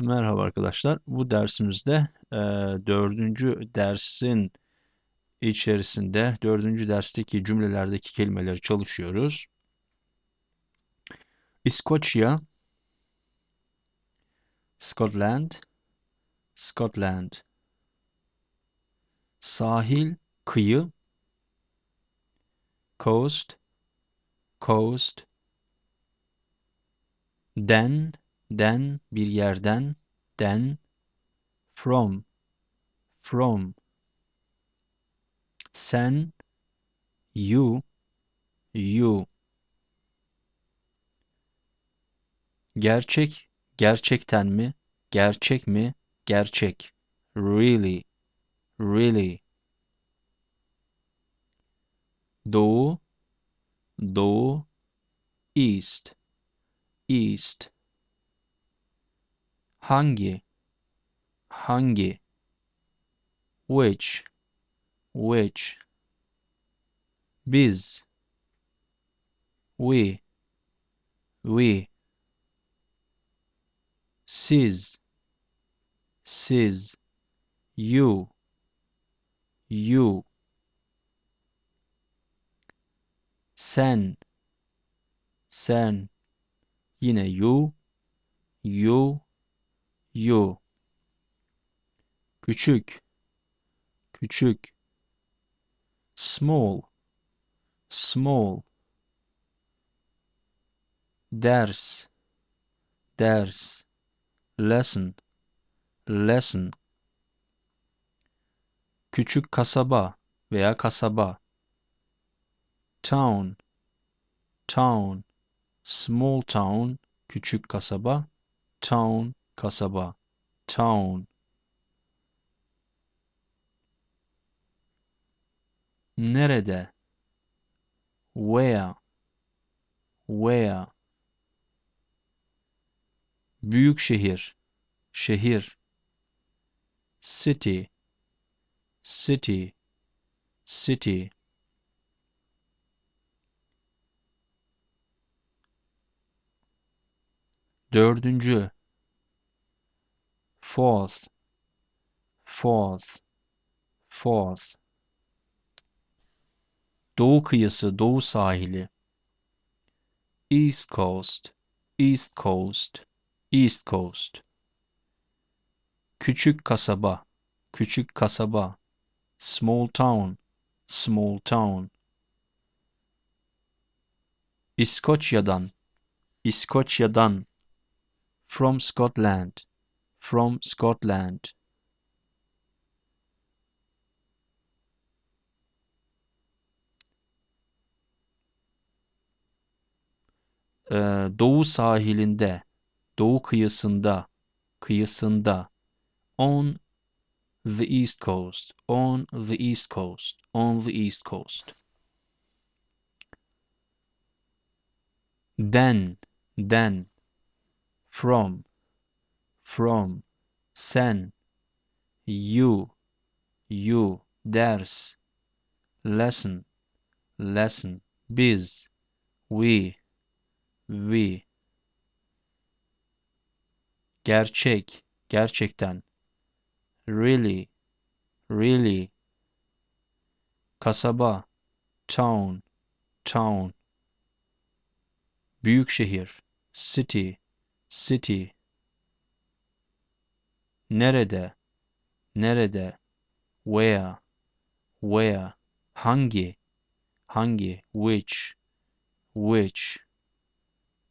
Merhaba arkadaşlar. Bu dersimizde e, dördüncü dersin içerisinde dördüncü dersteki cümlelerdeki kelimeleri çalışıyoruz. İskoçya, Scotland, Scotland. Sahil, kıyı, coast, coast. Den, den bir yerden den from from sen you you gerçek gerçekten mi gerçek mi gerçek really really doğu doğu east east hangi hangi which which biz we we siz siz you you sen sen yine you you you küçük küçük small small ders ders lesson lesson küçük kasaba veya kasaba town town small town küçük kasaba town kasaba, town. Nerede? Where? Where? Büyük şehir, şehir. City, city, city. Dördüncü false false false Doğu kıyısı, doğu sahili. East Coast, East Coast, East Coast. Küçük kasaba, küçük kasaba. Small town, small town. İskoçya'dan, İskoçya'dan. From Scotland, from Scotland. Ee, doğu sahilinde, doğu kıyısında, kıyısında, on the east coast, on the east coast, on the east coast. Then, then, from, from, sen, you, you, ders, lesson, lesson, biz, we, we. Gerçek, gerçekten. Really, really. Kasaba, town, town. Büyük şehir, city, city. Nerede? Nerede? Where? Where? Hangi? Hangi? Which? Which?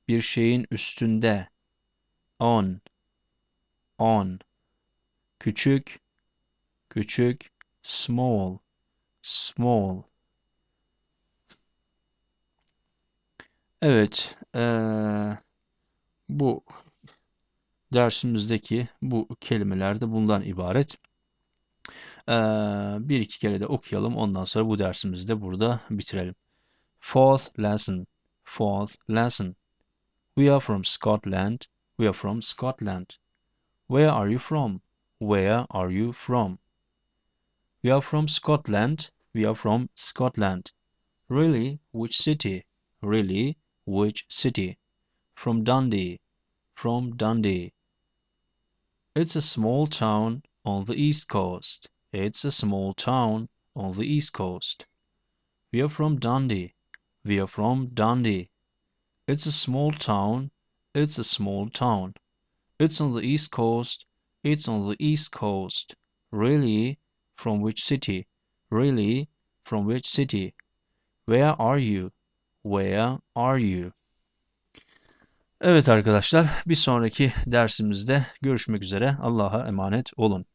Bir şeyin üstünde. On. On. Küçük. Küçük. Small. Small. Evet. Ee, bu Dersimizdeki bu kelimeler de bundan ibaret. Ee, bir iki kere de okuyalım. Ondan sonra bu dersimizi de burada bitirelim. Fourth lesson. Fourth lesson. We are from Scotland. We are from Scotland. Where are you from? Where are you from? We are from Scotland. We are from Scotland. Really, which city? Really, which city? From Dundee. From Dundee. It's a small town on the East Coast. It's a small town on the East Coast. We're from Dundee. We're from Dundee. It's a small town. It's a small town. It's on the East Coast. It's on the East Coast. Really? From which city? Really? From which city? Where are you? Where are you? Evet arkadaşlar bir sonraki dersimizde görüşmek üzere. Allah'a emanet olun.